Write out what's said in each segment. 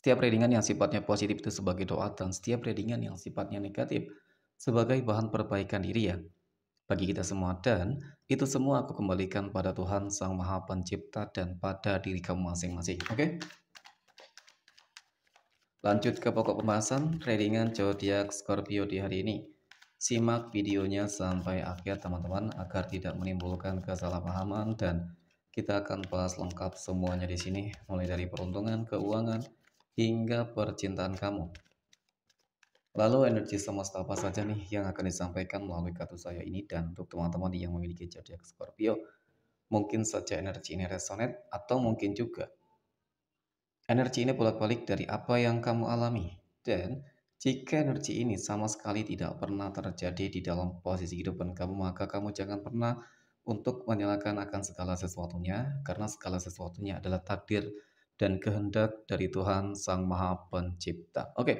setiap readingan yang sifatnya positif itu sebagai doa dan setiap readingan yang sifatnya negatif sebagai bahan perbaikan diri ya bagi kita semua dan itu semua aku kembalikan pada Tuhan Sang Maha Pencipta dan pada diri kamu masing-masing. Oke? Lanjut ke pokok pembahasan readingan zodiak Scorpio di hari ini. Simak videonya sampai akhir teman-teman agar tidak menimbulkan kesalahpahaman dan kita akan bahas lengkap semuanya di sini mulai dari peruntungan, keuangan, hingga percintaan kamu. Lalu energi semesta apa saja nih yang akan disampaikan melalui kartu saya ini dan untuk teman-teman yang memiliki zodiak Scorpio, mungkin saja energi ini resonate atau mungkin juga energi ini bolak-balik dari apa yang kamu alami. Dan jika energi ini sama sekali tidak pernah terjadi di dalam posisi kehidupan kamu, maka kamu jangan pernah untuk menyalahkan akan segala sesuatunya karena segala sesuatunya adalah takdir dan kehendak dari Tuhan Sang Maha Pencipta. Oke. Okay.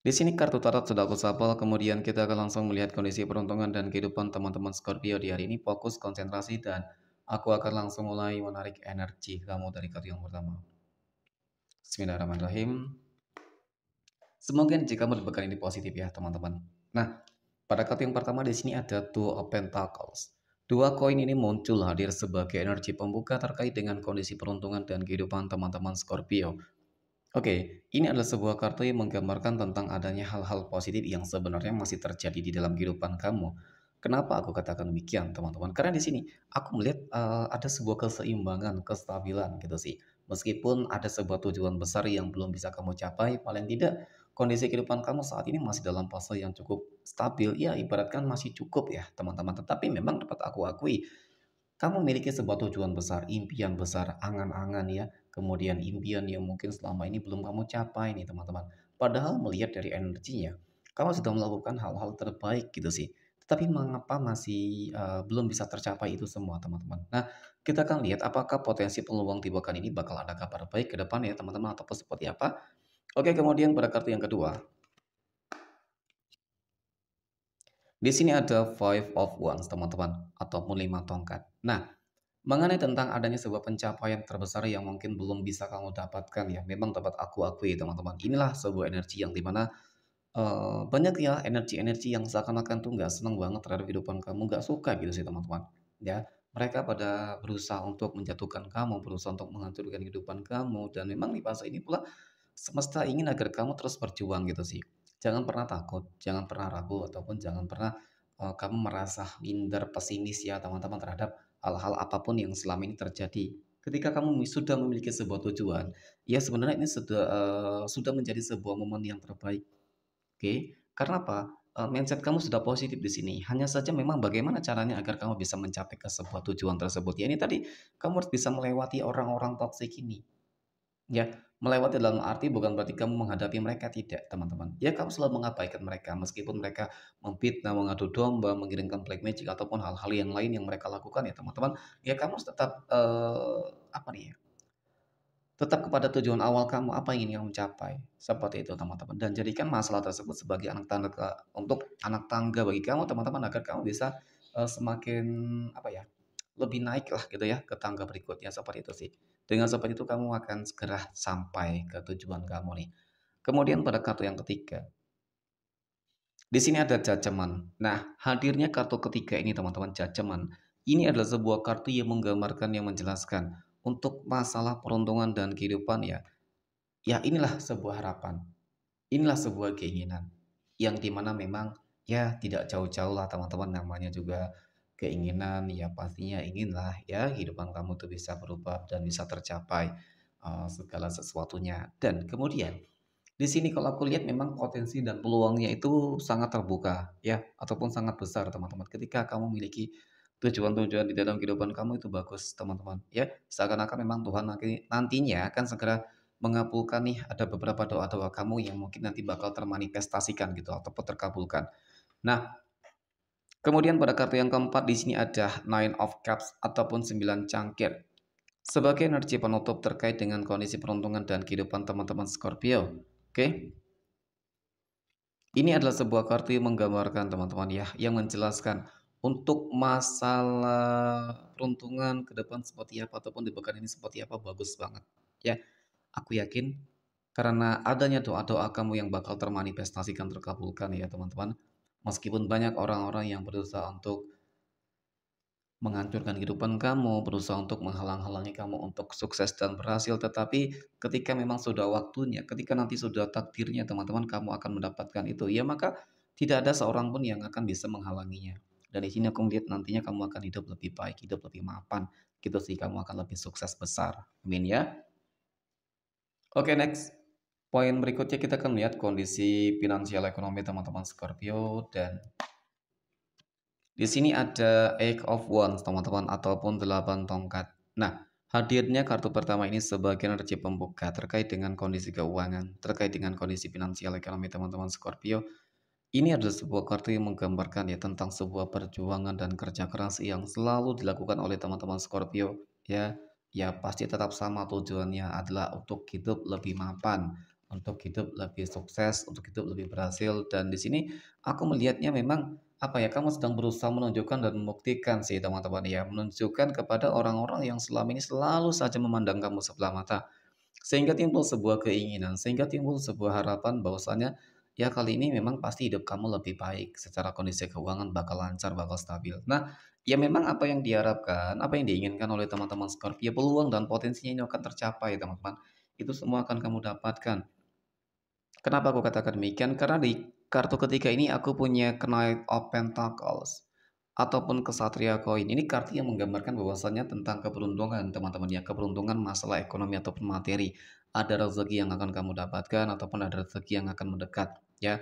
Di sini kartu tarot sudah aku sapal. kemudian kita akan langsung melihat kondisi peruntungan dan kehidupan teman-teman Scorpio di hari ini. Fokus, konsentrasi, dan aku akan langsung mulai menarik energi kamu dari kartu yang pertama. Bismillahirrahmanirrahim. Semoga jika diberikan ini positif ya teman-teman. Nah, pada kartu yang pertama di sini ada Two of Pentacles. Dua koin ini muncul hadir sebagai energi pembuka terkait dengan kondisi peruntungan dan kehidupan teman-teman Scorpio. Oke, ini adalah sebuah kartu yang menggambarkan tentang adanya hal-hal positif yang sebenarnya masih terjadi di dalam kehidupan kamu. Kenapa aku katakan demikian, teman-teman? Karena di sini aku melihat uh, ada sebuah keseimbangan, kestabilan gitu sih. Meskipun ada sebuah tujuan besar yang belum bisa kamu capai, paling tidak kondisi kehidupan kamu saat ini masih dalam fase yang cukup stabil, ya ibaratkan masih cukup ya teman-teman. Tetapi memang dapat aku akui, kamu memiliki sebuah tujuan besar, impian besar, angan-angan ya. Kemudian impian yang mungkin selama ini belum kamu capai nih teman-teman. Padahal melihat dari energinya, kamu sudah melakukan hal-hal terbaik gitu sih. Tetapi mengapa masih uh, belum bisa tercapai itu semua teman-teman? Nah, kita akan lihat apakah potensi peluang di Wakan ini bakal ada kabar baik ke depan ya teman-teman atau seperti apa. Oke, kemudian pada kartu yang kedua. Di sini ada five of wands, teman-teman, ataupun lima tongkat. Nah, mengenai tentang adanya sebuah pencapaian terbesar yang mungkin belum bisa kamu dapatkan ya, memang dapat aku akui, teman-teman. Inilah sebuah energi yang dimana uh, eh, banyak ya energi-energi yang seakan-akan tuh nggak senang banget terhadap kehidupan kamu, nggak suka gitu sih, teman-teman. Ya, mereka pada berusaha untuk menjatuhkan kamu, berusaha untuk menghancurkan kehidupan kamu, dan memang di fase ini pula semesta ingin agar kamu terus berjuang gitu sih. Jangan pernah takut, jangan pernah ragu ataupun jangan pernah uh, kamu merasa minder, pesimis ya teman-teman terhadap hal-hal apapun yang selama ini terjadi. Ketika kamu sudah memiliki sebuah tujuan, ya sebenarnya ini sudah uh, sudah menjadi sebuah momen yang terbaik. Oke, okay? karena apa? mindset kamu sudah positif di sini. Hanya saja memang bagaimana caranya agar kamu bisa mencapai ke sebuah tujuan tersebut. Ya ini tadi kamu harus bisa melewati orang-orang toksik ini. Ya, Melewati dalam arti bukan berarti kamu menghadapi mereka, tidak teman-teman. Ya kamu selalu mengabaikan mereka meskipun mereka memfitnah, mengadu domba, mengirimkan black magic ataupun hal-hal yang lain yang mereka lakukan ya teman-teman. Ya kamu tetap eh, apa nih ya? Tetap kepada tujuan awal kamu, apa yang ingin kamu capai. Seperti itu teman-teman. Dan jadikan masalah tersebut sebagai anak tangga untuk anak tangga bagi kamu teman-teman agar kamu bisa uh, semakin apa ya? lebih naik lah gitu ya ke tangga berikutnya seperti itu sih. Dengan seperti itu kamu akan segera sampai ke tujuan kamu nih. Kemudian pada kartu yang ketiga. Di sini ada jajaman. Nah, hadirnya kartu ketiga ini teman-teman jajaman. Ini adalah sebuah kartu yang menggambarkan yang menjelaskan untuk masalah peruntungan dan kehidupan ya. Ya inilah sebuah harapan. Inilah sebuah keinginan yang dimana memang ya tidak jauh-jauh lah teman-teman namanya juga keinginan ya pastinya inginlah ya kehidupan kamu tuh bisa berubah dan bisa tercapai uh, segala sesuatunya dan kemudian di sini kalau aku lihat memang potensi dan peluangnya itu sangat terbuka ya ataupun sangat besar teman-teman ketika kamu memiliki tujuan-tujuan di dalam kehidupan kamu itu bagus teman-teman ya seakan-akan memang Tuhan nantinya akan segera mengabulkan nih ada beberapa doa-doa kamu yang mungkin nanti bakal termanifestasikan gitu atau terkabulkan nah Kemudian pada kartu yang keempat di sini ada Nine of Cups ataupun 9 cangkir. Sebagai energi penutup terkait dengan kondisi peruntungan dan kehidupan teman-teman Scorpio. Oke. Okay? Ini adalah sebuah kartu yang menggambarkan teman-teman ya, yang menjelaskan untuk masalah peruntungan ke depan seperti apa ataupun di pekan ini seperti apa bagus banget ya. Aku yakin karena adanya doa-doa kamu yang bakal termanifestasikan terkabulkan ya teman-teman Meskipun banyak orang-orang yang berusaha untuk menghancurkan kehidupan kamu, berusaha untuk menghalang-halangi kamu untuk sukses dan berhasil, tetapi ketika memang sudah waktunya, ketika nanti sudah takdirnya teman-teman kamu akan mendapatkan itu, ya maka tidak ada seorang pun yang akan bisa menghalanginya. Dan di sini aku melihat nantinya kamu akan hidup lebih baik, hidup lebih mapan, gitu sih kamu akan lebih sukses besar. Amin ya. Oke, okay, next. Poin berikutnya kita akan melihat kondisi finansial ekonomi teman-teman Scorpio dan di sini ada Eight of Wands teman-teman ataupun 8 tongkat. Nah, hadirnya kartu pertama ini sebagian energi pembuka terkait dengan kondisi keuangan, terkait dengan kondisi finansial ekonomi teman-teman Scorpio. Ini adalah sebuah kartu yang menggambarkan ya tentang sebuah perjuangan dan kerja keras yang selalu dilakukan oleh teman-teman Scorpio ya ya pasti tetap sama tujuannya adalah untuk hidup lebih mapan, untuk hidup lebih sukses, untuk hidup lebih berhasil. Dan di sini aku melihatnya memang apa ya kamu sedang berusaha menunjukkan dan membuktikan sih teman-teman ya menunjukkan kepada orang-orang yang selama ini selalu saja memandang kamu sebelah mata sehingga timbul sebuah keinginan sehingga timbul sebuah harapan bahwasanya ya kali ini memang pasti hidup kamu lebih baik secara kondisi keuangan bakal lancar bakal stabil nah ya memang apa yang diharapkan apa yang diinginkan oleh teman-teman Scorpio peluang dan potensinya ini akan tercapai teman-teman itu semua akan kamu dapatkan Kenapa aku katakan demikian? Karena di kartu ketiga ini aku punya Knight of Pentacles ataupun Kesatria Koin. Ini kartu yang menggambarkan bahwasannya tentang keberuntungan, teman-teman ya. Keberuntungan masalah ekonomi ataupun materi. Ada rezeki yang akan kamu dapatkan ataupun ada rezeki yang akan mendekat ya.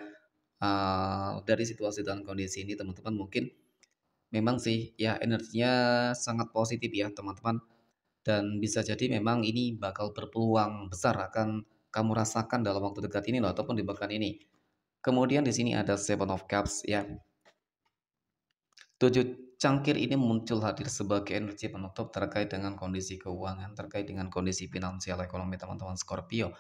Uh, dari situasi dan kondisi ini teman-teman mungkin memang sih ya energinya sangat positif ya teman-teman. Dan bisa jadi memang ini bakal berpeluang besar akan kamu rasakan dalam waktu dekat ini loh ataupun di pekan ini. Kemudian di sini ada Seven of Cups ya. Tujuh cangkir ini muncul hadir sebagai energi penutup terkait dengan kondisi keuangan, terkait dengan kondisi finansial ekonomi teman-teman Scorpio.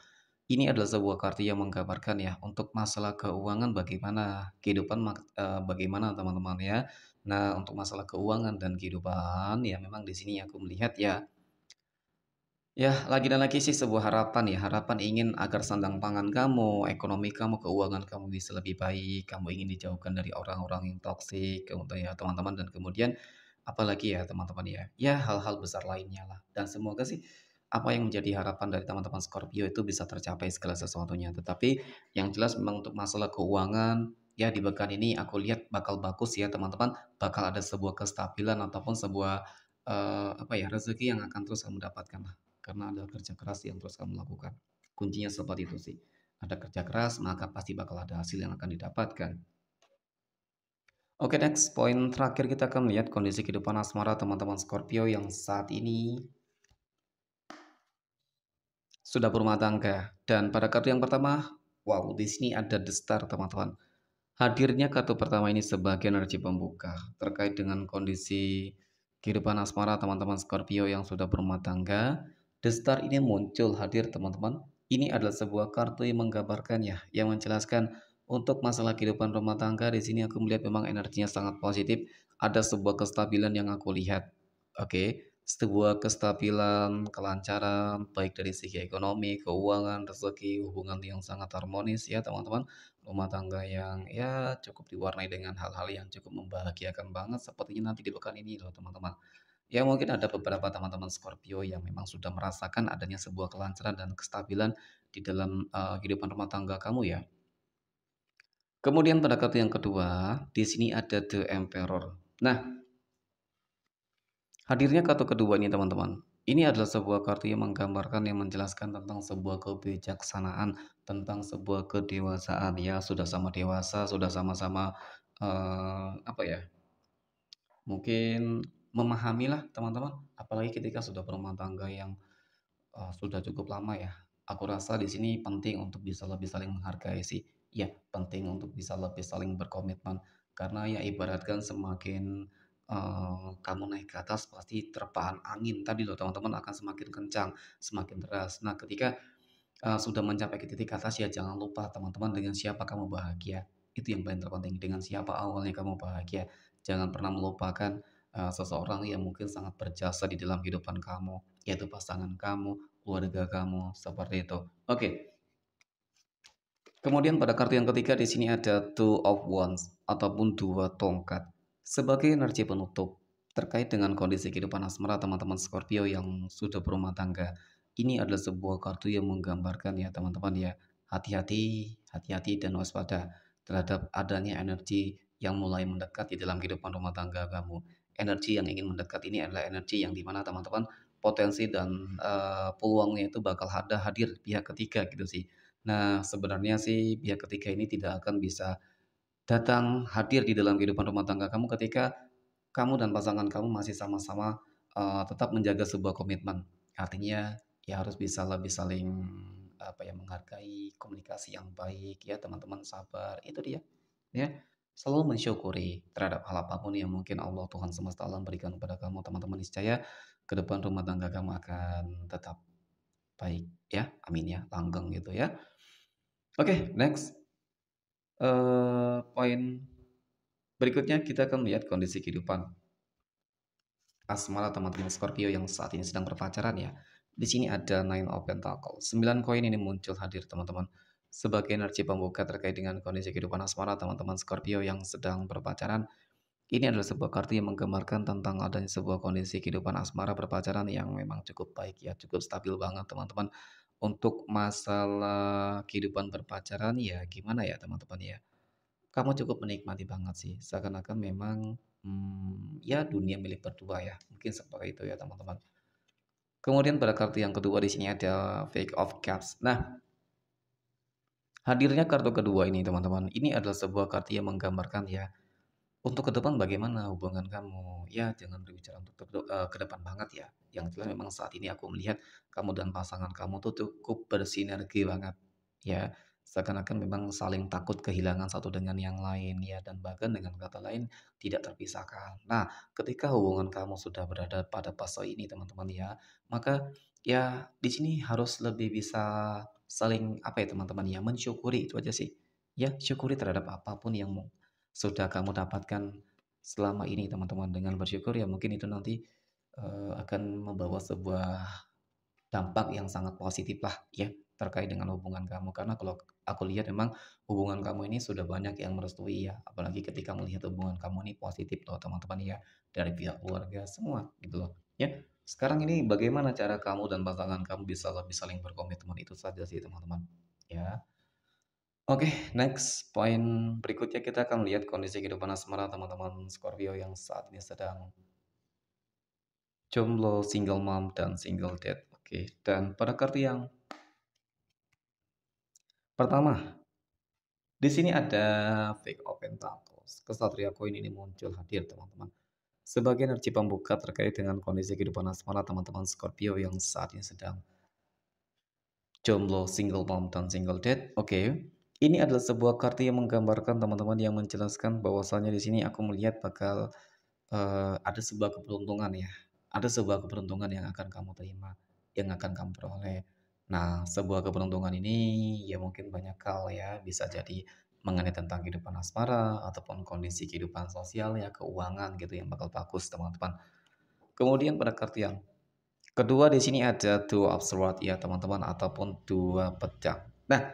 Ini adalah sebuah kartu yang menggambarkan ya untuk masalah keuangan bagaimana kehidupan eh, bagaimana teman-teman ya. Nah, untuk masalah keuangan dan kehidupan ya memang di sini aku melihat ya Ya, lagi dan lagi sih sebuah harapan ya. Harapan ingin agar sandang pangan kamu, ekonomi kamu, keuangan kamu bisa lebih baik. Kamu ingin dijauhkan dari orang-orang yang toksik, kemudian ya teman-teman dan kemudian apalagi ya teman-teman ya. Ya hal-hal besar lainnya lah. Dan semoga sih apa yang menjadi harapan dari teman-teman Scorpio itu bisa tercapai segala sesuatunya. Tetapi yang jelas memang untuk masalah keuangan, ya di pekan ini aku lihat bakal bagus ya teman-teman, bakal ada sebuah kestabilan ataupun sebuah uh, apa ya rezeki yang akan terus kamu dapatkan lah karena ada kerja keras yang terus kamu lakukan. Kuncinya seperti itu sih. Ada kerja keras, maka pasti bakal ada hasil yang akan didapatkan. Oke, next poin terakhir kita akan melihat kondisi kehidupan asmara teman-teman Scorpio yang saat ini sudah berumah tangga. Dan pada kartu yang pertama, wow, di sini ada The Star, teman-teman. Hadirnya kartu pertama ini sebagai energi pembuka terkait dengan kondisi kehidupan asmara teman-teman Scorpio yang sudah berumah tangga The Star ini muncul hadir teman-teman. Ini adalah sebuah kartu yang menggambarkannya, yang menjelaskan untuk masalah kehidupan rumah tangga di sini aku melihat memang energinya sangat positif. Ada sebuah kestabilan yang aku lihat. Oke, okay. sebuah kestabilan, kelancaran, baik dari segi ekonomi, keuangan, rezeki, hubungan yang sangat harmonis ya teman-teman. Rumah tangga yang ya cukup diwarnai dengan hal-hal yang cukup membahagiakan banget sepertinya nanti di pekan ini loh teman-teman. Ya mungkin ada beberapa teman-teman Scorpio yang memang sudah merasakan adanya sebuah kelancaran dan kestabilan di dalam uh, kehidupan rumah tangga kamu ya. Kemudian pada kartu yang kedua, di sini ada The Emperor. Nah, hadirnya kartu kedua ini teman-teman. Ini adalah sebuah kartu yang menggambarkan yang menjelaskan tentang sebuah kebijaksanaan, tentang sebuah kedewasaan ya, sudah sama dewasa, sudah sama-sama uh, apa ya? Mungkin memahamilah teman-teman apalagi ketika sudah berumah tangga yang uh, sudah cukup lama ya aku rasa di sini penting untuk bisa lebih saling menghargai sih ya penting untuk bisa lebih saling berkomitmen karena ya ibaratkan semakin uh, kamu naik ke atas pasti terpaan angin tadi loh teman-teman akan semakin kencang semakin deras nah ketika uh, sudah mencapai ke titik atas ya jangan lupa teman-teman dengan siapa kamu bahagia itu yang paling terpenting dengan siapa awalnya kamu bahagia jangan pernah melupakan Eh, seseorang yang mungkin sangat berjasa di dalam kehidupan kamu, yaitu pasangan kamu, keluarga kamu, seperti itu. Oke. Kemudian pada kartu yang ketiga di sini ada Two of Wands ataupun dua tongkat sebagai energi penutup terkait dengan kondisi kehidupan asmara teman-teman Scorpio yang sudah berumah tangga. Ini adalah sebuah kartu yang menggambarkan ya teman-teman ya hati-hati, hati-hati dan waspada terhadap adanya energi yang mulai mendekat di dalam kehidupan rumah tangga kamu energi yang ingin mendekat ini adalah energi yang dimana teman-teman potensi dan uh, peluangnya itu bakal ada hadir pihak ketiga gitu sih. Nah sebenarnya sih pihak ketiga ini tidak akan bisa datang hadir di dalam kehidupan rumah tangga kamu ketika kamu dan pasangan kamu masih sama-sama uh, tetap menjaga sebuah komitmen. Artinya ya harus bisa lebih saling apa ya menghargai komunikasi yang baik ya teman-teman sabar itu dia ya selalu mensyukuri terhadap hal apapun yang mungkin Allah Tuhan semesta alam berikan kepada kamu teman-teman niscaya ke depan rumah tangga kamu akan tetap baik ya amin ya langgeng gitu ya oke okay, next uh, poin berikutnya kita akan melihat kondisi kehidupan asmara teman-teman Scorpio yang saat ini sedang berpacaran ya di sini ada Nine of pentacles sembilan koin ini muncul hadir teman-teman sebagai energi pembuka terkait dengan kondisi kehidupan asmara teman-teman Scorpio yang sedang berpacaran. Ini adalah sebuah kartu yang menggambarkan tentang adanya sebuah kondisi kehidupan asmara berpacaran yang memang cukup baik ya, cukup stabil banget teman-teman. Untuk masalah kehidupan berpacaran ya gimana ya teman-teman ya. Kamu cukup menikmati banget sih, seakan-akan memang hmm, ya dunia milik berdua ya mungkin seperti itu ya teman-teman kemudian pada kartu yang kedua di sini ada fake of cups nah Hadirnya kartu kedua ini teman-teman, ini adalah sebuah kartu yang menggambarkan ya untuk ke depan bagaimana hubungan kamu. Ya jangan berbicara untuk eh, ke depan banget ya. Yang jelas memang saat ini aku melihat kamu dan pasangan kamu tuh cukup bersinergi banget ya. Seakan-akan memang saling takut kehilangan satu dengan yang lain ya dan bahkan dengan kata lain tidak terpisahkan. Nah, ketika hubungan kamu sudah berada pada pasal ini teman-teman ya, maka ya di sini harus lebih bisa saling apa ya teman-teman ya mensyukuri itu aja sih ya syukuri terhadap apapun yang sudah kamu dapatkan selama ini teman-teman dengan bersyukur ya mungkin itu nanti uh, akan membawa sebuah dampak yang sangat positif lah ya terkait dengan hubungan kamu karena kalau aku lihat memang hubungan kamu ini sudah banyak yang merestui ya apalagi ketika melihat hubungan kamu ini positif loh teman-teman ya dari pihak keluarga semua gitu loh ya sekarang ini bagaimana cara kamu dan pasangan kamu bisa lebih saling berkomitmen itu saja sih teman-teman ya Oke, okay, next poin berikutnya kita akan lihat kondisi kehidupan asmara teman-teman Scorpio yang saat ini sedang jomblo, single mom, dan single dad. Oke, okay. dan pada kartu yang pertama, di sini ada fake open pentacles. Kesatria koin ini muncul hadir teman-teman sebagai energi pembuka terkait dengan kondisi kehidupan asmara teman-teman Scorpio yang saat ini sedang jomblo, single mom, dan single dad. Oke, okay. ini adalah sebuah kartu yang menggambarkan teman-teman yang menjelaskan bahwasannya di sini aku melihat bakal uh, ada sebuah keberuntungan ya. Ada sebuah keberuntungan yang akan kamu terima, yang akan kamu peroleh. Nah, sebuah keberuntungan ini ya mungkin banyak hal ya, bisa jadi mengenai tentang kehidupan asmara ataupun kondisi kehidupan sosial ya keuangan gitu yang bakal bagus teman-teman. Kemudian pada kartu yang kedua di sini ada dua absolute ya teman-teman ataupun dua pedang. Nah,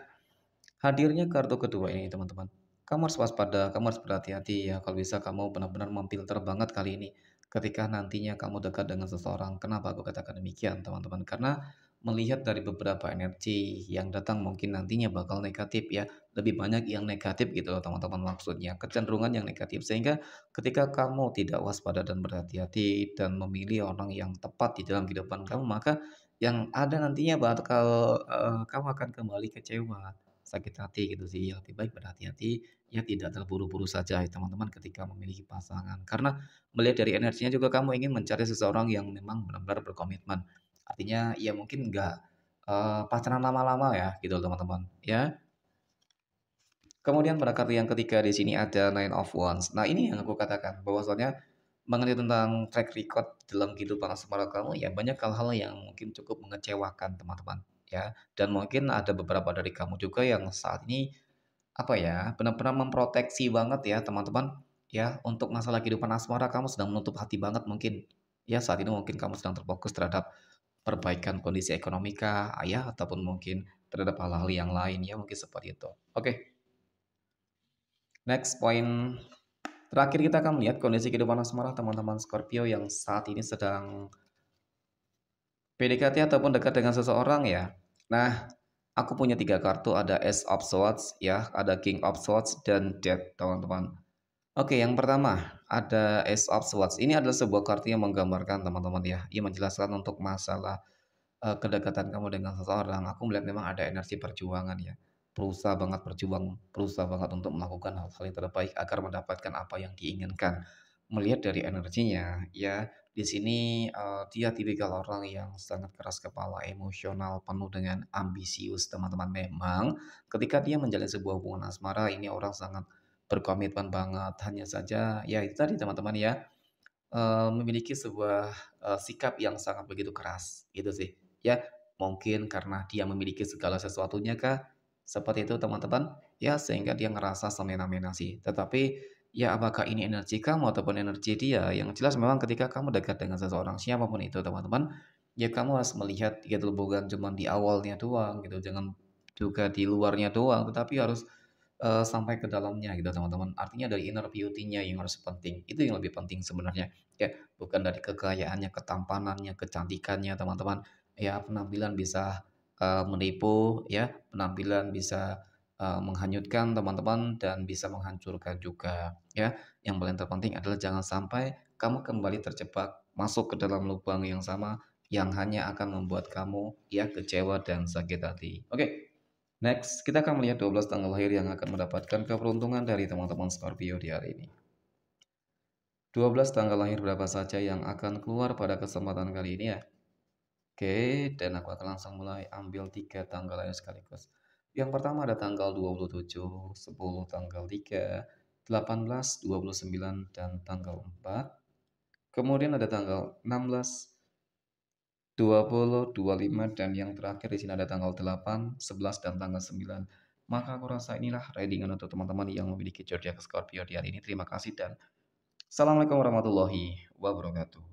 hadirnya kartu kedua ini teman-teman. Kamu harus waspada, kamu harus berhati-hati ya kalau bisa kamu benar-benar memfilter banget kali ini ketika nantinya kamu dekat dengan seseorang. Kenapa aku katakan demikian teman-teman? Karena melihat dari beberapa energi yang datang mungkin nantinya bakal negatif ya lebih banyak yang negatif gitu loh teman-teman maksudnya kecenderungan yang negatif sehingga ketika kamu tidak waspada dan berhati-hati dan memilih orang yang tepat di dalam kehidupan kamu maka yang ada nantinya bakal uh, kamu akan kembali kecewa sakit hati gitu sih ya lebih baik berhati-hati ya tidak terburu-buru saja ya teman-teman ketika memiliki pasangan karena melihat dari energinya juga kamu ingin mencari seseorang yang memang benar-benar berkomitmen artinya ya mungkin nggak uh, pacaran lama-lama ya gitu teman-teman ya kemudian pada kartu yang ketiga di sini ada nine of wands nah ini yang aku katakan bahwasanya mengenai tentang track record dalam kehidupan asmara kamu ya banyak hal-hal yang mungkin cukup mengecewakan teman-teman ya dan mungkin ada beberapa dari kamu juga yang saat ini apa ya benar-benar memproteksi banget ya teman-teman ya untuk masalah kehidupan asmara kamu sedang menutup hati banget mungkin ya saat ini mungkin kamu sedang terfokus terhadap perbaikan kondisi ekonomi kah, ya ataupun mungkin terhadap hal-hal yang lain ya mungkin seperti itu. Oke. Okay. Next point terakhir kita akan melihat kondisi kehidupan asmara teman-teman Scorpio yang saat ini sedang PDKT ataupun dekat dengan seseorang ya. Nah, aku punya tiga kartu ada Ace of Swords ya, ada King of Swords dan Death teman-teman. Oke, yang pertama ada Ace of Swords. Ini adalah sebuah kartu yang menggambarkan teman-teman ya. Ia menjelaskan untuk masalah uh, kedekatan kamu dengan seseorang. Aku melihat memang ada energi perjuangan ya. Berusaha banget berjuang, berusaha banget untuk melakukan hal-hal yang terbaik agar mendapatkan apa yang diinginkan. Melihat dari energinya ya, di sini uh, dia tipikal orang yang sangat keras kepala, emosional, penuh dengan ambisius teman-teman. Memang ketika dia menjalin sebuah hubungan asmara, ini orang sangat berkomitmen banget. Hanya saja ya itu tadi teman-teman ya eh, memiliki sebuah eh, sikap yang sangat begitu keras gitu sih. Ya mungkin karena dia memiliki segala sesuatunya kah seperti itu teman-teman ya sehingga dia ngerasa semena-mena sih. Tetapi ya apakah ini energi kamu ataupun energi dia yang jelas memang ketika kamu dekat dengan seseorang siapapun itu teman-teman ya kamu harus melihat gitu bukan cuma di awalnya doang gitu jangan juga di luarnya doang tetapi harus uh, sampai ke dalamnya gitu teman-teman. Artinya dari inner beauty-nya yang harus penting. Itu yang lebih penting sebenarnya. Ya, bukan dari kekayaannya, ketampanannya, kecantikannya teman-teman. Ya, penampilan bisa uh, menipu ya, penampilan bisa eh, menghanyutkan teman-teman dan bisa menghancurkan juga ya. Yang paling terpenting adalah jangan sampai kamu kembali terjebak masuk ke dalam lubang yang sama yang hanya akan membuat kamu ya kecewa dan sakit hati. Oke, Next, kita akan melihat 12 tanggal lahir yang akan mendapatkan keberuntungan dari teman-teman Scorpio di hari ini. 12 tanggal lahir berapa saja yang akan keluar pada kesempatan kali ini ya. Oke, dan aku akan langsung mulai ambil 3 tanggal lahir sekaligus. Yang pertama ada tanggal 27, 10 tanggal 3, 18, 29, dan tanggal 4. Kemudian ada tanggal 16, 20, 25, dan yang terakhir di sini ada tanggal 8, 11, dan tanggal 9. Maka aku rasa inilah readingan untuk teman-teman yang memiliki Georgia Scorpio di hari ini. Terima kasih dan Assalamualaikum warahmatullahi wabarakatuh.